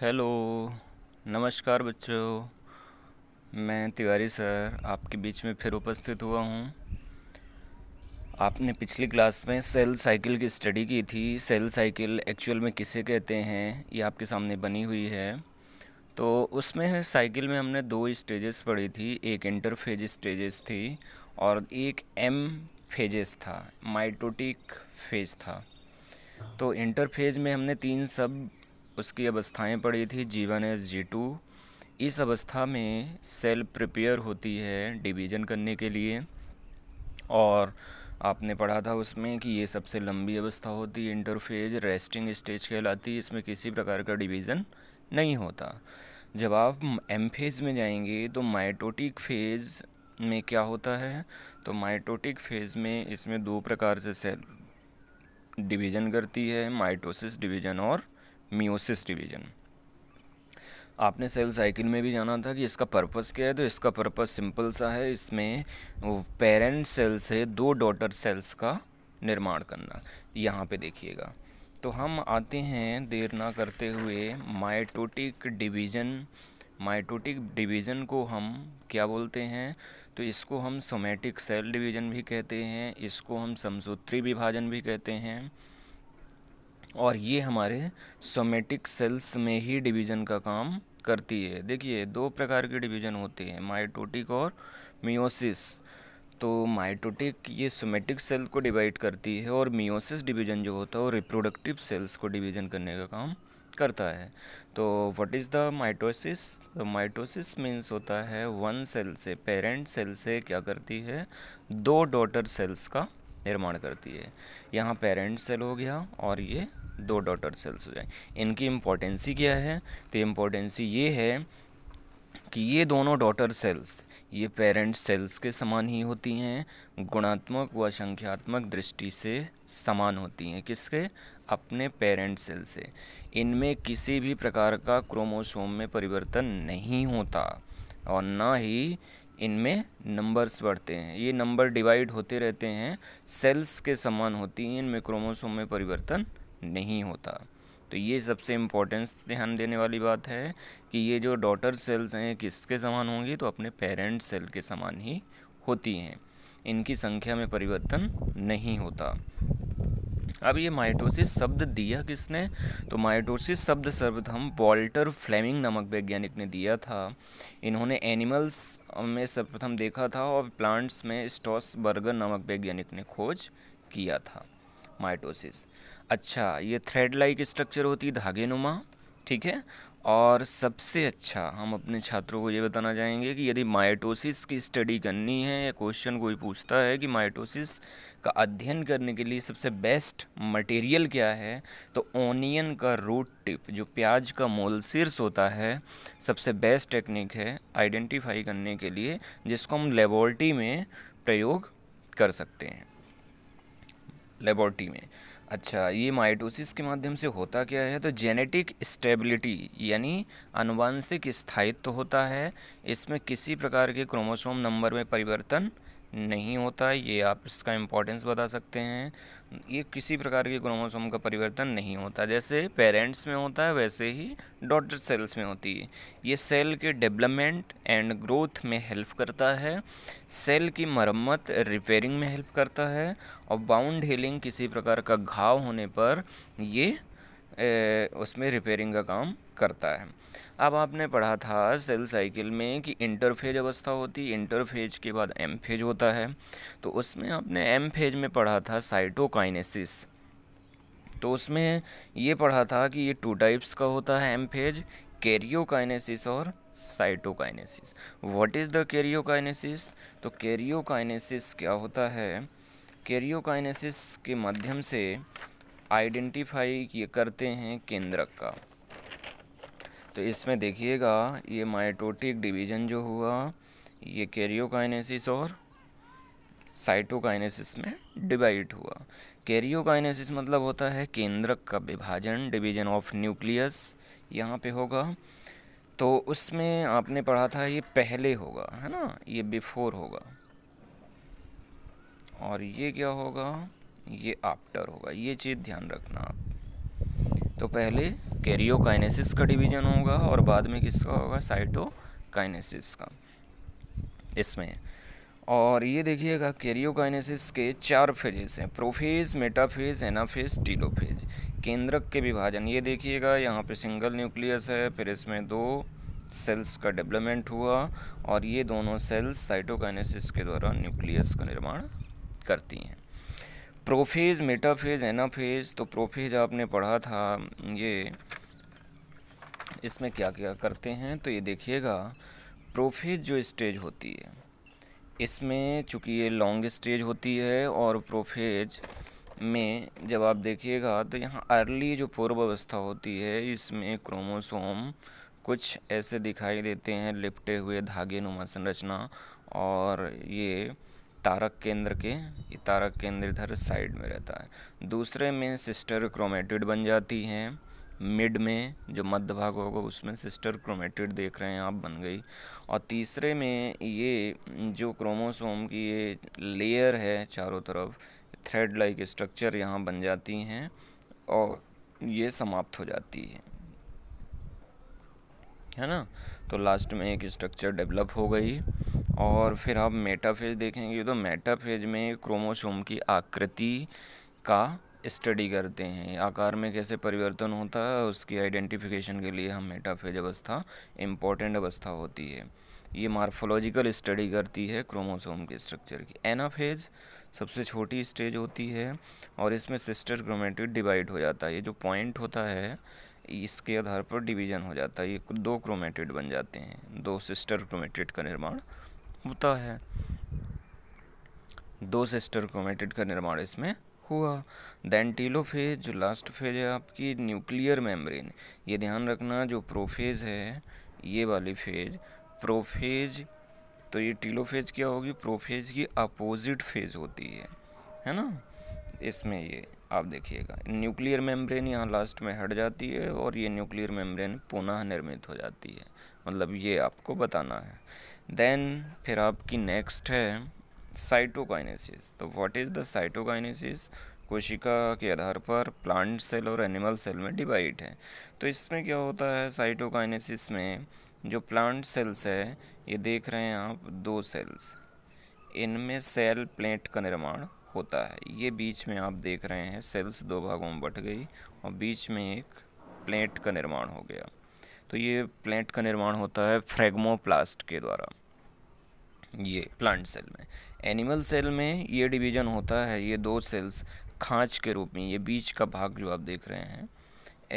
hello नमस्कार बच्चों मैं तिवारी सर आपके बीच में फिर उपस्थित हुआ हूँ आपने पिछली क्लास में सेल साइकिल की स्टडी की थी सेल साइकिल एक्चुअल में किसे कहते हैं ये आपके सामने बनी हुई है तो उसमें साइकिल में हमने दो स्टेजेस पढ़ी थी एक इंटरफेज स्टेजेस थी और एक एम फेजेस था माइटोटिक फेज था तो इंटरफेज में हमने तीन सब उसकी अवस्थाएं पड़ी थी जीवन एस जी टू इस अवस्था में सेल प्रिपेयर होती है डिवीजन करने के लिए और आपने पढ़ा था उसमें कि ये सबसे लंबी अवस्था होती है इंटरफेज रेस्टिंग स्टेज कहलाती है इसमें किसी प्रकार का डिवीज़न नहीं होता जब आप एम फेज़ में जाएंगे तो माइटोटिक फेज़ में क्या होता है तो माइटोटिक फेज़ में इसमें दो प्रकार से सेल डिवीज़न करती है माइटोसिस डिवीज़न और मियोसिस डिवीजन आपने सेल साइकिल में भी जाना था कि इसका पर्पस क्या है तो इसका पर्पस सिंपल सा है इसमें पेरेंट सेल से दो डॉटर सेल्स का निर्माण करना यहाँ पे देखिएगा तो हम आते हैं देर ना करते हुए माइटोटिक डिवीज़न माइटोटिक डिवीज़न को हम क्या बोलते हैं तो इसको हम सोमेटिक सेल डिवीज़न भी कहते हैं इसको हम समसूत्री विभाजन भी कहते हैं और ये हमारे सोमेटिक सेल्स में ही डिवीज़न का काम करती है देखिए दो प्रकार के डिवीज़न होते हैं माइटोटिक और मियोसिस तो माइटोटिक ये सोमेटिक सेल को डिवाइड करती है और मियोसिस डिवीज़न जो होता है वो रिप्रोडक्टिव सेल्स को डिवीज़न करने का काम करता है तो what is the mitosis mitosis means होता है वन सेल से पेरेंट सेल से क्या करती है दो डॉटर सेल्स का निर्माण करती है यहाँ पेरेंट सेल हो गया और ये दो डॉटर सेल्स हो जाए इनकी इम्पोर्टेंसी क्या है तो इम्पोर्टेंसी ये है कि ये दोनों डॉटर सेल्स ये पेरेंट सेल्स के समान ही होती हैं गुणात्मक व संख्यात्मक दृष्टि से समान होती हैं किसके अपने पेरेंट सेल से इनमें किसी भी प्रकार का क्रोमोसोम में परिवर्तन नहीं होता और ना ही इनमें नंबर्स बढ़ते हैं ये नंबर डिवाइड होते रहते हैं सेल्स के समान होती हैं इनमें क्रोमोसोम में परिवर्तन नहीं होता तो ये सबसे इम्पोर्टेंस ध्यान देने वाली बात है कि ये जो डॉटर सेल्स हैं किसके समान होंगी तो अपने पेरेंट सेल के समान ही होती हैं इनकी संख्या में परिवर्तन नहीं होता अब ये माइटोसिस शब्द दिया किसने तो माइटोसिस शब्द सर्वप्रथम वॉल्टर फ्लेमिंग नामक वैज्ञानिक ने दिया था इन्होंने एनिमल्स में सर्वप्रथम देखा था और प्लांट्स में स्टॉस बर्गर नामक वैज्ञानिक ने खोज किया था माइटोसिस अच्छा ये थ्रेड लाइक स्ट्रक्चर होती है धागे नुमा ठीक है और सबसे अच्छा हम अपने छात्रों को ये बताना चाहेंगे कि यदि माइटोसिस की स्टडी करनी है या क्वेश्चन कोई पूछता है कि माइटोसिस का अध्ययन करने के लिए सबसे बेस्ट मटेरियल क्या है तो ओनियन का रूट टिप जो प्याज का मोलसिर्स होता है सबसे बेस्ट टेक्निक है आइडेंटिफाई करने के लिए जिसको हम लेबोरेटरी में प्रयोग कर सकते हैं लेबॉर्ट्री में अच्छा ये माइटोसिस के माध्यम से होता क्या है तो जेनेटिक स्टेबिलिटी यानी अनुवांशिक स्थायित्व तो होता है इसमें किसी प्रकार के क्रोमोसोम नंबर में परिवर्तन नहीं होता ये आप इसका इम्पोर्टेंस बता सकते हैं ये किसी प्रकार के क्रोमोसोम का परिवर्तन नहीं होता जैसे पेरेंट्स में होता है वैसे ही डॉटर सेल्स में होती है ये सेल के डेवलपमेंट एंड ग्रोथ में हेल्प करता है सेल की मरम्मत रिपेयरिंग में हेल्प करता है और बाउंड हीलिंग किसी प्रकार का घाव होने पर ये ए, उसमें रिपेयरिंग का काम करता है अब आपने पढ़ा था सेल साइकिल में कि इंटरफेज अवस्था होती है इंटरफेज के बाद एम फेज होता है तो उसमें आपने एम फेज में पढ़ा था साइटोकाइनेसिस तो उसमें ये पढ़ा था कि ये टू टाइप्स का होता है एम फेज कैरियोकाइनेसिस और cytokinesis what is the karyokinesis तो कैरियोकाइनेसिस क्या होता है कैरियोकाइनेसिस के माध्यम से आइडेंटिफाई ये करते हैं केंद्रक का तो इसमें देखिएगा ये माइटोटिक डिवीजन जो हुआ ये कैरियोकाइनेसिस और साइटोकाइनेसिस में डिवाइड हुआ कैरियोकाइनेसिस मतलब होता है केंद्रक का विभाजन डिवीजन ऑफ न्यूक्लियस यहाँ पे होगा तो उसमें आपने पढ़ा था ये पहले होगा है ना ये बिफोर होगा और ये क्या होगा ये आफ्टर होगा ये चीज़ ध्यान रखना आप तो पहले कैरियोकाइनेसिस का डिवीजन होगा और बाद में किसका होगा साइटोकाइनेसिस का इसमें और ये देखिएगा कैरियोकाइनेसिस के चार फेजेस हैं प्रोफेज मेटाफेज एनाफेज टीलोफेज केंद्रक के विभाजन ये देखिएगा यहाँ पे सिंगल न्यूक्लियस है फिर इसमें दो सेल्स का डेवलपमेंट हुआ और ये दोनों सेल्स साइटोकाइनेसिस के द्वारा न्यूक्लियस का निर्माण करती हैं प्रोफेज मेटाफेज एनाफेज तो प्रोफेज आपने पढ़ा था ये इसमें क्या क्या करते हैं तो ये देखिएगा प्रोफेज जो स्टेज होती है इसमें चूँकि ये लॉन्ग स्टेज होती है और प्रोफेज में जब आप देखिएगा तो यहाँ अर्ली जो पूर्व अवस्था होती है इसमें क्रोमोसोम कुछ ऐसे दिखाई देते हैं लिपटे हुए धागे नुमा संरचना और ये तारक केंद्र के ये तारक केंद्र इधर साइड में रहता है दूसरे में सिस्टर क्रोमेटिड बन जाती हैं मिड में जो मध्य भाग होगा उसमें सिस्टर क्रोमेटिड देख रहे हैं आप बन गई और तीसरे में ये जो क्रोमोसोम की ये लेयर है चारों तरफ थ्रेड लाइक स्ट्रक्चर यहाँ बन जाती हैं और ये समाप्त हो जाती है है ना तो लास्ट में एक स्ट्रक्चर डेवलप हो गई और फिर आप मेटाफेज देखेंगे तो मेटाफेज में क्रोमोसोम की आकृति का स्टडी करते हैं आकार में कैसे परिवर्तन होता है उसकी आइडेंटिफिकेशन के लिए हम मेटाफेज अवस्था इम्पॉर्टेंट अवस्था होती है ये मार्फोलॉजिकल स्टडी करती है क्रोमोसोम के स्ट्रक्चर की एनाफेज सबसे छोटी स्टेज होती है और इसमें सिस्टर क्रोमेटिड डिवाइड हो जाता है ये जो पॉइंट होता है इसके आधार पर डिवीजन हो जाता है ये दो क्रोमेटिड बन जाते हैं दो सिस्टर क्रोमेटिड का निर्माण होता है दो सिस्टर क्रोमेटिड का निर्माण इसमें हुआ देन टीलोफेज जो लास्ट फेज है आपकी न्यूक्लियर मेम्ब्रेन ये ध्यान रखना जो प्रोफेज है ये वाली फेज प्रोफेज तो ये टीलोफेज क्या होगी प्रोफेज की अपोजिट फेज होती है है ना इसमें ये आप देखिएगा न्यूक्लियर मेम्ब्रेन यहाँ लास्ट में हट जाती है और ये न्यूक्लियर मेम्ब्रेन पुनः निर्मित हो जाती है मतलब ये आपको बताना है देन फिर आपकी नेक्स्ट है साइटोकाइनेसिस तो व्हाट इज़ द साइटोकाइनेसिस कोशिका के आधार पर प्लांट सेल और एनिमल सेल में डिवाइड है तो इसमें क्या होता है साइटोकाइनेसिस में जो प्लांट सेल्स है ये देख रहे हैं आप दो सेल्स इनमें सेल प्लेट का निर्माण होता है ये बीच में आप देख रहे हैं सेल्स दो भागों में बट गई और बीच में एक प्लेट का निर्माण हो गया तो ये प्लेट का निर्माण होता है फ्रेगमोप्लास्ट के द्वारा ये प्लांट सेल में एनिमल सेल में ये डिवीजन होता है ये दो सेल्स खांच के रूप में ये बीच का भाग जो आप देख रहे हैं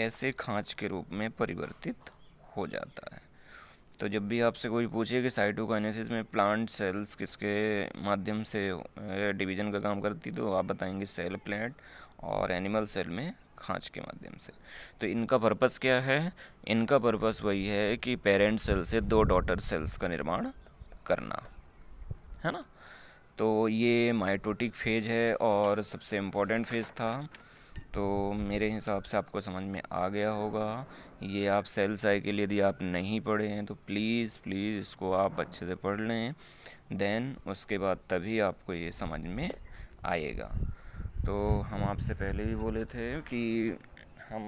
ऐसे खांच के रूप में परिवर्तित हो जाता है तो जब भी आपसे कोई पूछे कि साइटोकाइनेसिस में प्लांट सेल्स किसके माध्यम से डिवीजन का काम करती तो आप बताएंगे सेल प्लांट और एनिमल सेल में खांच के माध्यम से तो इनका पर्पस क्या है इनका पर्पस वही है कि पेरेंट सेल से दो डॉटर सेल्स का निर्माण करना है ना तो ये माइटोटिक फेज है और सबसे इम्पोर्टेंट फेज था तो मेरे हिसाब से आपको समझ में आ गया होगा ये आप सेल्स के लिए यदि आप नहीं पढ़े हैं तो प्लीज़ प्लीज़ इसको आप अच्छे से पढ़ लें देन उसके बाद तभी आपको ये समझ में आएगा तो हम आपसे पहले भी बोले थे कि हम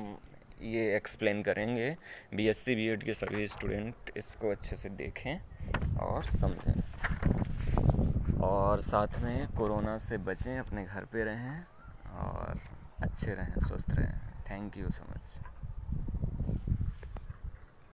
ये एक्सप्लेन करेंगे B S C B Ed के सभी स्टूडेंट इसको अच्छे से देखें और समझें और साथ में कोरोना से बचें अपने घर पे रहें और अच्छे रहें स्वस्थ रहें थैंक यू सो मच